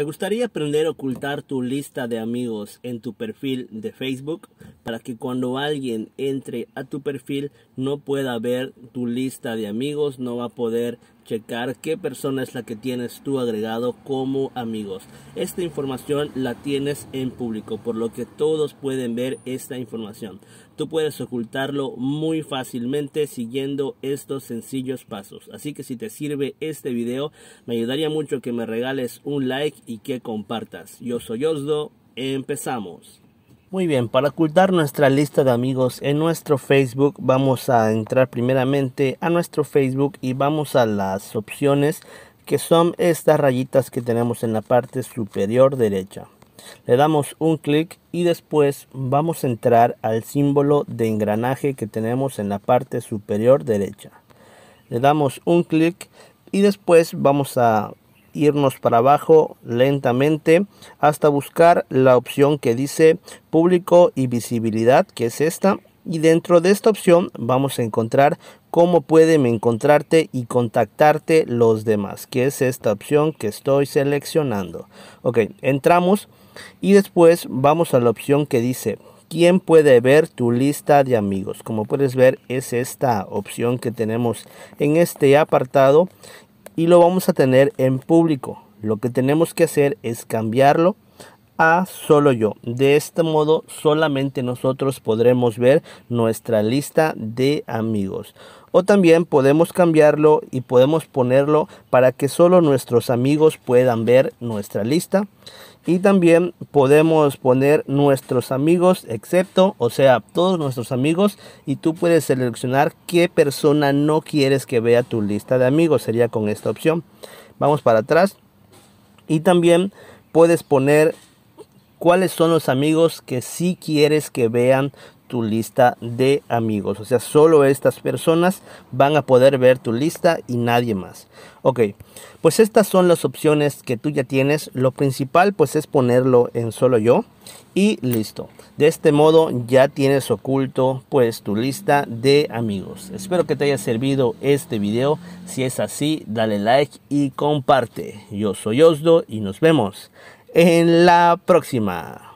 ¿Te gustaría aprender a ocultar tu lista de amigos en tu perfil de Facebook? para que cuando alguien entre a tu perfil no pueda ver tu lista de amigos, no va a poder checar qué persona es la que tienes tú agregado como amigos. Esta información la tienes en público, por lo que todos pueden ver esta información. Tú puedes ocultarlo muy fácilmente siguiendo estos sencillos pasos. Así que si te sirve este video, me ayudaría mucho que me regales un like y que compartas. Yo soy Osdo, empezamos. Muy bien, para ocultar nuestra lista de amigos en nuestro Facebook vamos a entrar primeramente a nuestro Facebook y vamos a las opciones que son estas rayitas que tenemos en la parte superior derecha. Le damos un clic y después vamos a entrar al símbolo de engranaje que tenemos en la parte superior derecha. Le damos un clic y después vamos a irnos para abajo lentamente hasta buscar la opción que dice público y visibilidad, que es esta. Y dentro de esta opción vamos a encontrar cómo pueden encontrarte y contactarte los demás, que es esta opción que estoy seleccionando. Ok, entramos y después vamos a la opción que dice quién puede ver tu lista de amigos. Como puedes ver, es esta opción que tenemos en este apartado y lo vamos a tener en público. Lo que tenemos que hacer es cambiarlo a solo yo. De este modo solamente nosotros podremos ver nuestra lista de amigos. O también podemos cambiarlo y podemos ponerlo para que solo nuestros amigos puedan ver nuestra lista y también podemos poner nuestros amigos excepto o sea todos nuestros amigos y tú puedes seleccionar qué persona no quieres que vea tu lista de amigos sería con esta opción vamos para atrás y también puedes poner cuáles son los amigos que sí quieres que vean tu lista de amigos. O sea, solo estas personas van a poder ver tu lista y nadie más. Ok, pues estas son las opciones que tú ya tienes. Lo principal pues es ponerlo en solo yo y listo. De este modo ya tienes oculto pues tu lista de amigos. Espero que te haya servido este vídeo Si es así, dale like y comparte. Yo soy Osdo y nos vemos en la próxima.